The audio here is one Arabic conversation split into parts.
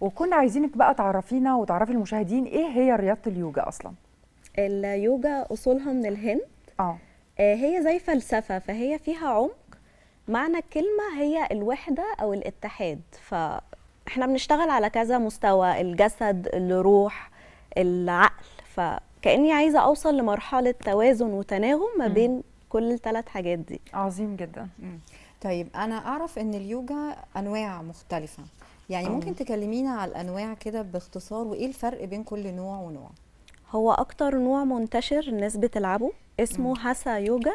وكنا عايزينك بقى تعرفينا وتعرفي المشاهدين ايه هي رياضه اليوجا اصلا اليوجا اصولها من الهند آه. اه هي زي فلسفه فهي فيها عمق معنى الكلمه هي الوحده او الاتحاد فاحنا بنشتغل على كذا مستوى الجسد الروح العقل فكاني عايزه اوصل لمرحله توازن وتناغم ما بين كل الثلاث حاجات دي عظيم جدا طيب انا اعرف ان اليوجا انواع مختلفه يعني ممكن آه. تكلمينا على الانواع كده باختصار وايه الفرق بين كل نوع ونوع هو اكتر نوع منتشر الناس بتلعبه اسمه مم. هاسا يوجا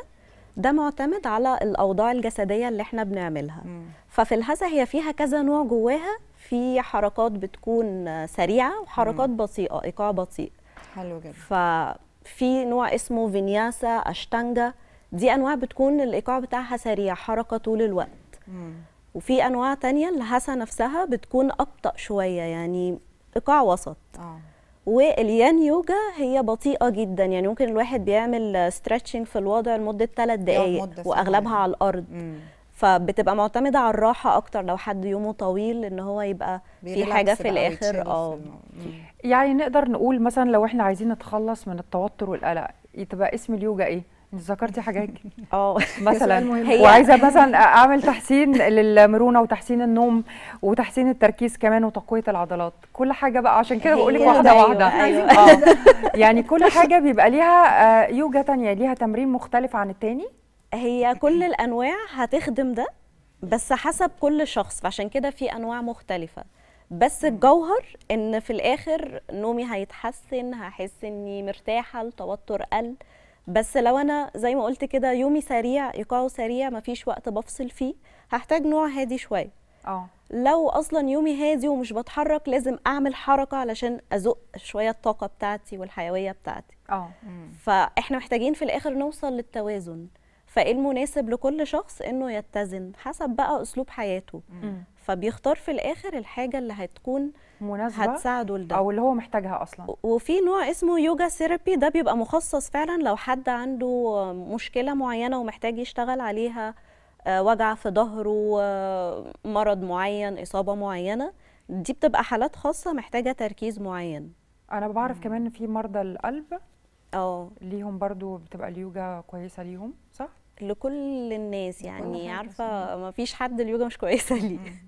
ده معتمد على الاوضاع الجسديه اللي احنا بنعملها مم. ففي الهاسا هي فيها كذا نوع جواها في حركات بتكون سريعه وحركات مم. بطيئه ايقاع بطيء حلو جدا ففي نوع اسمه فينياسا اشتانجا دي انواع بتكون الايقاع بتاعها سريع حركه طول الوقت مم. وفي انواع تانية الهسه نفسها بتكون ابطا شويه يعني ايقاع وسط آه. واليان يوجا هي بطيئه جدا يعني ممكن الواحد بيعمل ستريتشنج في الوضع لمده 3 دقائق واغلبها على الارض مم. فبتبقى معتمده على الراحه اكتر لو حد يومه طويل ان هو يبقى في حاجه في الاخر اه يعني نقدر نقول مثلا لو احنا عايزين نتخلص من التوتر والقلق تبقى اسم اليوجا ايه ذكرتي حاجات اه مثلا وعايزه مثلا اعمل تحسين للمرونه وتحسين النوم وتحسين التركيز كمان وتقويه العضلات كل حاجه بقى عشان كده بقول لك واحده أيوة واحده أيوة آه. يعني كل حاجه بيبقى ليها آه، يوجا تانية ليها تمرين مختلف عن التاني هي كل الانواع هتخدم ده بس حسب كل شخص فعشان كده في انواع مختلفه بس الجوهر ان في الاخر نومي هيتحسن هحس اني مرتاحه التوتر قل بس لو انا زي ما قلت كده يومي سريع ايقاعه سريع مفيش وقت بفصل فيه هحتاج نوع هادي شويه اه لو اصلا يومي هادي ومش بتحرك لازم اعمل حركه علشان ازق شويه الطاقه بتاعتي والحيويه بتاعتي اه فاحنا محتاجين في الاخر نوصل للتوازن فايه المناسب لكل شخص انه يتزن حسب بقى اسلوب حياته مم. فبيختار في الاخر الحاجه اللي هتكون مناسبه هتساعده لده او اللي هو محتاجها اصلا وفي نوع اسمه يوجا ثيرابي ده بيبقى مخصص فعلا لو حد عنده مشكله معينه ومحتاج يشتغل عليها آه، وجع في ظهره آه، مرض معين اصابه معينه دي بتبقى حالات خاصه محتاجه تركيز معين انا بعرف مم. كمان في مرضى القلب اه ليهم برضو بتبقى اليوجا كويسه ليهم صح لكل الناس يعني عارفه ما فيش حد اليوجا مش كويسه ليه